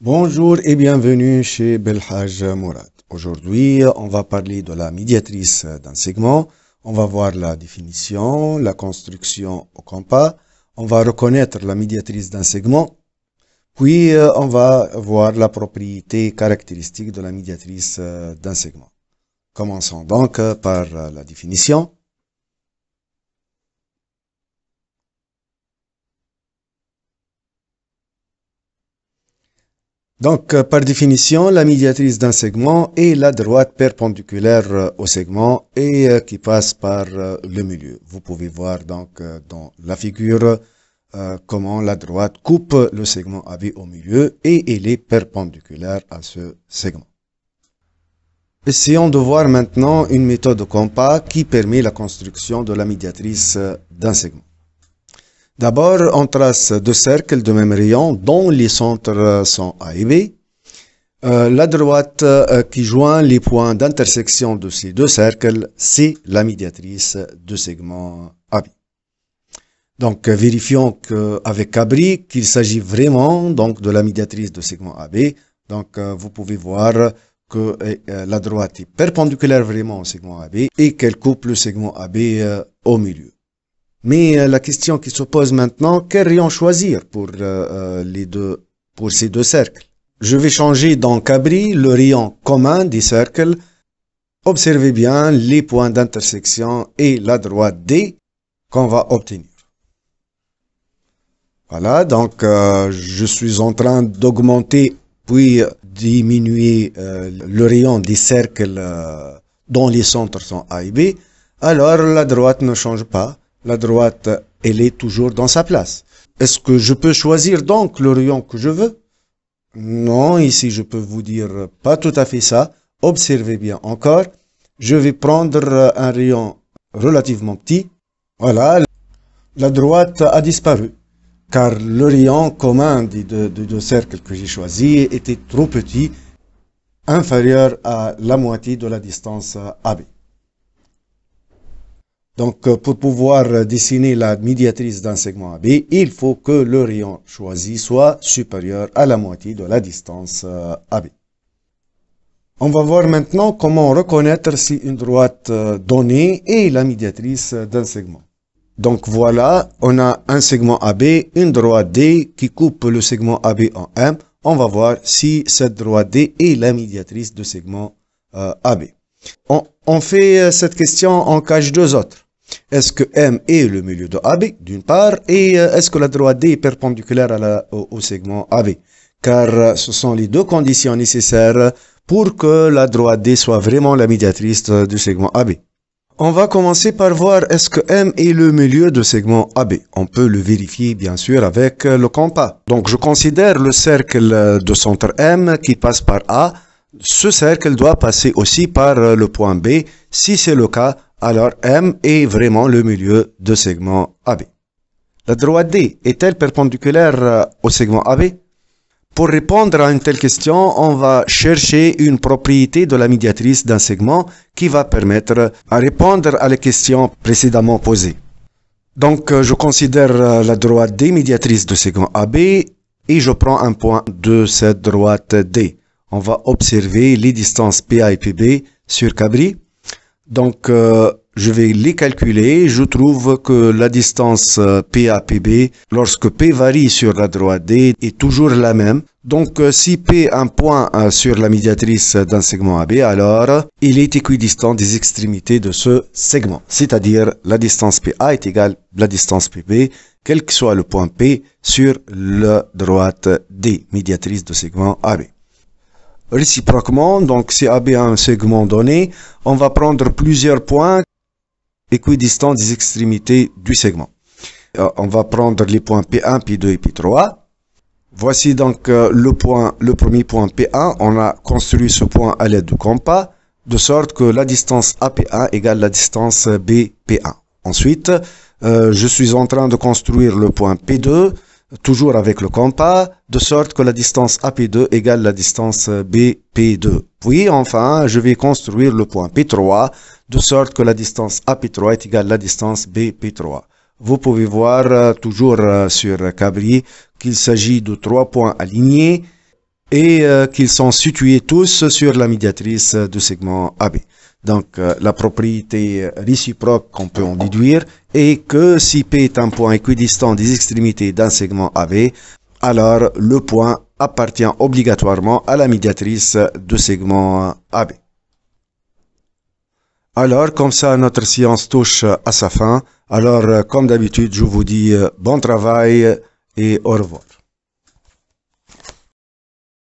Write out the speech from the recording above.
Bonjour et bienvenue chez Belhaj Mourad. Aujourd'hui, on va parler de la médiatrice d'un segment. On va voir la définition, la construction au compas. On va reconnaître la médiatrice d'un segment. Puis, euh, on va voir la propriété caractéristique de la médiatrice euh, d'un segment. Commençons donc euh, par la définition. Donc, euh, par définition, la médiatrice d'un segment est la droite perpendiculaire euh, au segment et euh, qui passe par le milieu. Vous pouvez voir donc dans la figure comment la droite coupe le segment AB au milieu et elle est perpendiculaire à ce segment. Essayons de voir maintenant une méthode compas qui permet la construction de la médiatrice d'un segment. D'abord, on trace deux cercles de même rayon dont les centres sont A et B. la droite euh, qui joint les points d'intersection de ces deux cercles, c'est la médiatrice de segment AB. Donc, vérifions qu'avec Cabri, qu'il s'agit vraiment donc de la médiatrice de segment AB. Donc, euh, vous pouvez voir que euh, la droite est perpendiculaire vraiment au segment AB et qu'elle coupe le segment AB au milieu. Mais euh, la question qui se pose maintenant, quel rayon choisir pour euh, euh, les deux, pour ces deux cercles Je vais changer dans Cabri le rayon commun des cercles. Observez bien les points d'intersection et la droite D qu'on va obtenir. Voilà, donc je suis en train d'augmenter puis diminuer le rayon des cercles dont les centres sont A et B. Alors la droite ne change pas la droite, elle est toujours dans sa place. Est-ce que je peux choisir donc le rayon que je veux Non, ici je peux vous dire pas tout à fait ça. Observez bien encore. Je vais prendre un rayon relativement petit. Voilà, la droite a disparu. Car le rayon commun des deux cercles que j'ai choisi était trop petit, inférieur à la moitié de la distance AB. Donc, euh, pour pouvoir euh, dessiner la médiatrice d'un segment AB, il faut que le rayon choisi soit supérieur à la moitié de la distance euh, AB. On va voir maintenant comment reconnaître si une droite donnée est la médiatrice d'un segment. Donc voilà, on a un segment AB, une droite D qui coupe le segment AB en M. On va voir si cette droite D est la médiatrice du segment AB. On, on, fait cette question en cache deux autres. Est-ce que M est le milieu de AB, d'une part, et euh, est-ce que la droite D est perpendiculaire au, au, segment AB Car euh, ce sont les deux conditions nécessaires pour que la droite D soit vraiment la médiatrice euh, du segment AB. On va commencer par voir est-ce que M est le milieu de segment AB. On peut le vérifier bien sûr avec le compas. Donc je considère le cercle de centre M qui passe par A. Ce cercle doit passer aussi par le point B. Si c'est le cas, alors M est vraiment le milieu de segment AB. La droite D est-elle perpendiculaire euh, au segment AB Pour répondre à une telle question, on va chercher une propriété de la médiatrice d'un segment qui va permettre de euh, répondre à la question précédemment posée. Donc, euh, je considère la droite D médiatrice de segment AB et je prends un point de cette droite D. On va observer les distances PA et PB sur Cabri donc, euh, je vais les calculer. Je trouve que la distance euh, PA PB, lorsque P varie sur la droite D, est toujours la même. Donc, euh, si P est un point sur la médiatrice d'un segment AB, alors il est équidistant des extrémités de ce segment. C'est-à-dire, la distance PA est égale à la distance PB, quel que soit le point P sur la droite D, médiatrice de segment AB réciproquement, donc si AB a un segment donné, on va prendre plusieurs points équidistants des extrémités du segment. Euh, on va prendre les points P1, P2 et P3. Voici donc euh, le, premier point P1. On a construit ce point à l'aide du compas, de sorte que la distance AP1 égale la distance BP1. Ensuite, euh, je suis en train de construire le point P2 toujours avec le compas, de sorte que la distance AP2 égale la distance BP2. Puis enfin, je vais construire le point P3, de sorte que la distance AP3 est égale la distance BP3. Vous pouvez voir, euh, toujours euh, sur Cabri, qu'il s'agit de trois points alignés et euh, qu'ils sont situés tous sur la médiatrice du segment AB donc euh, la propriété réciproque qu'on peut en déduire, et que si P est un point équidistant des extrémités d'un segment AB, alors le point appartient obligatoirement à la médiatrice de segment AB. Alors, comme ça, notre science touche à sa fin. Alors, euh, comme d'habitude, je vous dis euh, bon travail et au revoir.